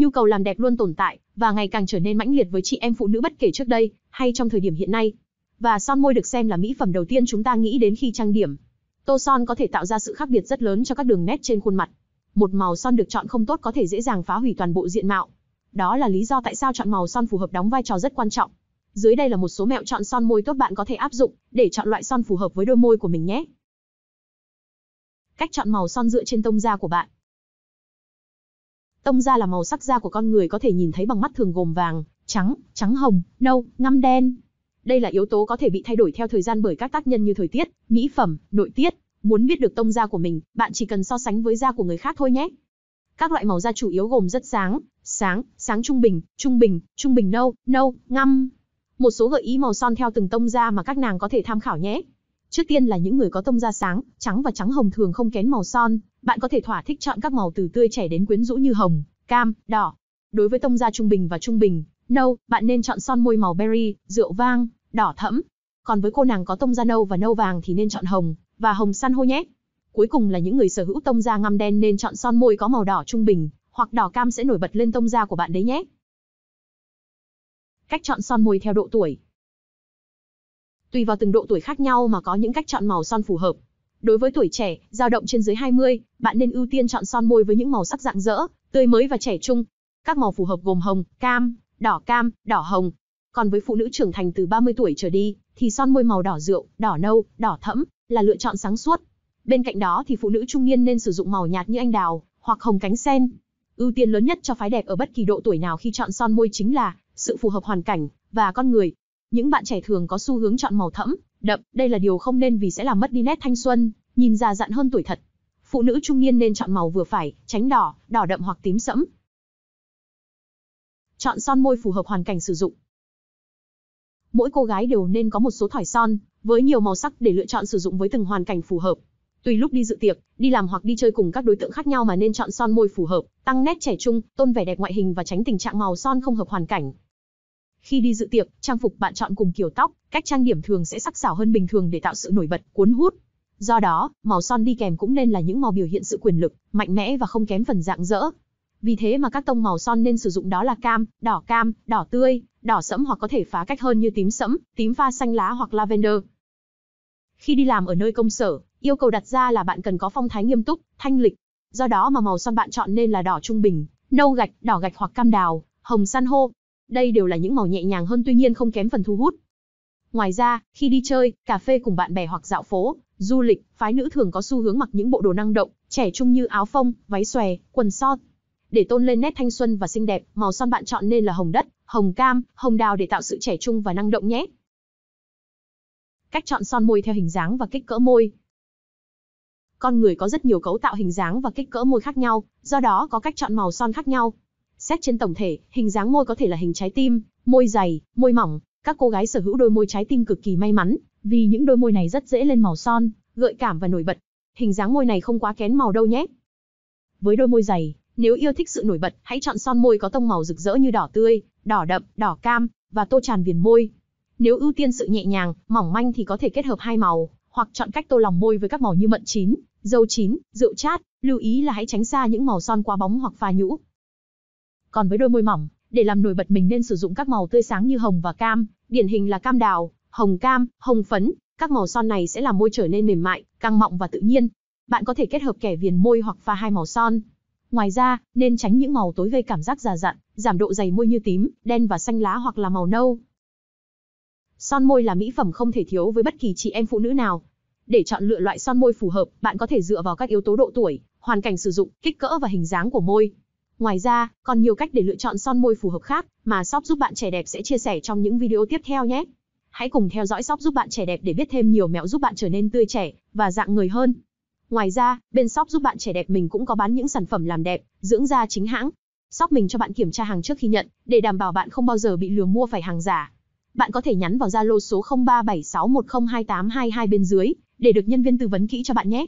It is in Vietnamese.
nhu cầu làm đẹp luôn tồn tại và ngày càng trở nên mãnh liệt với chị em phụ nữ bất kể trước đây hay trong thời điểm hiện nay. Và son môi được xem là mỹ phẩm đầu tiên chúng ta nghĩ đến khi trang điểm. Tô son có thể tạo ra sự khác biệt rất lớn cho các đường nét trên khuôn mặt. Một màu son được chọn không tốt có thể dễ dàng phá hủy toàn bộ diện mạo. Đó là lý do tại sao chọn màu son phù hợp đóng vai trò rất quan trọng. Dưới đây là một số mẹo chọn son môi tốt bạn có thể áp dụng để chọn loại son phù hợp với đôi môi của mình nhé. Cách chọn màu son dựa trên tông da của bạn. Tông da là màu sắc da của con người có thể nhìn thấy bằng mắt thường gồm vàng, trắng, trắng hồng, nâu, ngăm đen. Đây là yếu tố có thể bị thay đổi theo thời gian bởi các tác nhân như thời tiết, mỹ phẩm, nội tiết. Muốn biết được tông da của mình, bạn chỉ cần so sánh với da của người khác thôi nhé. Các loại màu da chủ yếu gồm rất sáng, sáng, sáng trung bình, trung bình, trung bình nâu, nâu, ngăm. Một số gợi ý màu son theo từng tông da mà các nàng có thể tham khảo nhé. Trước tiên là những người có tông da sáng, trắng và trắng hồng thường không kén màu son, bạn có thể thỏa thích chọn các màu từ tươi trẻ đến quyến rũ như hồng, cam, đỏ. Đối với tông da trung bình và trung bình, nâu, bạn nên chọn son môi màu berry, rượu vang, đỏ thẫm. Còn với cô nàng có tông da nâu và nâu vàng thì nên chọn hồng và hồng san hô nhé. Cuối cùng là những người sở hữu tông da ngăm đen nên chọn son môi có màu đỏ trung bình hoặc đỏ cam sẽ nổi bật lên tông da của bạn đấy nhé. Cách chọn son môi theo độ tuổi. Tùy vào từng độ tuổi khác nhau mà có những cách chọn màu son phù hợp. Đối với tuổi trẻ, dao động trên dưới 20, bạn nên ưu tiên chọn son môi với những màu sắc rạng rỡ, tươi mới và trẻ trung. Các màu phù hợp gồm hồng, cam, đỏ cam, đỏ hồng. Còn với phụ nữ trưởng thành từ 30 tuổi trở đi, thì son môi màu đỏ rượu, đỏ nâu, đỏ thẫm là lựa chọn sáng suốt. Bên cạnh đó thì phụ nữ trung niên nên sử dụng màu nhạt như anh đào hoặc hồng cánh sen. Ưu tiên lớn nhất cho phái đẹp ở bất kỳ độ tuổi nào khi chọn son môi chính là sự phù hợp hoàn cảnh và con người. Những bạn trẻ thường có xu hướng chọn màu thẫm, đậm, đây là điều không nên vì sẽ làm mất đi nét thanh xuân, nhìn già dặn hơn tuổi thật. Phụ nữ trung niên nên chọn màu vừa phải, tránh đỏ, đỏ đậm hoặc tím sẫm. Chọn son môi phù hợp hoàn cảnh sử dụng. Mỗi cô gái đều nên có một số thỏi son, với nhiều màu sắc để lựa chọn sử dụng với từng hoàn cảnh phù hợp. Tùy lúc đi dự tiệc, đi làm hoặc đi chơi cùng các đối tượng khác nhau mà nên chọn son môi phù hợp, tăng nét trẻ trung, tôn vẻ đẹp ngoại hình và tránh tình trạng màu son không hợp hoàn cảnh. Khi đi dự tiệc, trang phục bạn chọn cùng kiểu tóc, cách trang điểm thường sẽ sắc sảo hơn bình thường để tạo sự nổi bật, cuốn hút. Do đó, màu son đi kèm cũng nên là những màu biểu hiện sự quyền lực, mạnh mẽ và không kém phần rạng rỡ. Vì thế mà các tông màu son nên sử dụng đó là cam, đỏ cam, đỏ tươi, đỏ sẫm hoặc có thể phá cách hơn như tím sẫm, tím pha xanh lá hoặc lavender. Khi đi làm ở nơi công sở, yêu cầu đặt ra là bạn cần có phong thái nghiêm túc, thanh lịch. Do đó mà màu son bạn chọn nên là đỏ trung bình, nâu gạch, đỏ gạch hoặc cam đào, hồng san hô, đây đều là những màu nhẹ nhàng hơn tuy nhiên không kém phần thu hút. Ngoài ra, khi đi chơi, cà phê cùng bạn bè hoặc dạo phố, du lịch, phái nữ thường có xu hướng mặc những bộ đồ năng động, trẻ trung như áo phông, váy xòe, quần short. Để tôn lên nét thanh xuân và xinh đẹp, màu son bạn chọn nên là hồng đất, hồng cam, hồng đào để tạo sự trẻ trung và năng động nhé. Cách chọn son môi theo hình dáng và kích cỡ môi. Con người có rất nhiều cấu tạo hình dáng và kích cỡ môi khác nhau, do đó có cách chọn màu son khác nhau. Xét trên tổng thể, hình dáng môi có thể là hình trái tim, môi dày, môi mỏng, các cô gái sở hữu đôi môi trái tim cực kỳ may mắn, vì những đôi môi này rất dễ lên màu son, gợi cảm và nổi bật. Hình dáng môi này không quá kén màu đâu nhé. Với đôi môi dày, nếu yêu thích sự nổi bật, hãy chọn son môi có tông màu rực rỡ như đỏ tươi, đỏ đậm, đỏ cam và tô tràn viền môi. Nếu ưu tiên sự nhẹ nhàng, mỏng manh thì có thể kết hợp hai màu, hoặc chọn cách tô lòng môi với các màu như mận chín, dâu chín, rượu chát. Lưu ý là hãy tránh xa những màu son quá bóng hoặc pha nhũ, còn với đôi môi mỏng, để làm nổi bật mình nên sử dụng các màu tươi sáng như hồng và cam, điển hình là cam đào, hồng cam, hồng phấn, các màu son này sẽ làm môi trở nên mềm mại, căng mọng và tự nhiên. Bạn có thể kết hợp kẻ viền môi hoặc pha hai màu son. Ngoài ra, nên tránh những màu tối gây cảm giác già dặn, giảm độ dày môi như tím, đen và xanh lá hoặc là màu nâu. Son môi là mỹ phẩm không thể thiếu với bất kỳ chị em phụ nữ nào. Để chọn lựa loại son môi phù hợp, bạn có thể dựa vào các yếu tố độ tuổi, hoàn cảnh sử dụng, kích cỡ và hình dáng của môi. Ngoài ra, còn nhiều cách để lựa chọn son môi phù hợp khác mà shop giúp bạn trẻ đẹp sẽ chia sẻ trong những video tiếp theo nhé. Hãy cùng theo dõi shop giúp bạn trẻ đẹp để biết thêm nhiều mẹo giúp bạn trở nên tươi trẻ và dạng người hơn. Ngoài ra, bên shop giúp bạn trẻ đẹp mình cũng có bán những sản phẩm làm đẹp, dưỡng da chính hãng. Shop mình cho bạn kiểm tra hàng trước khi nhận để đảm bảo bạn không bao giờ bị lừa mua phải hàng giả. Bạn có thể nhắn vào Zalo số 0376102822 bên dưới để được nhân viên tư vấn kỹ cho bạn nhé.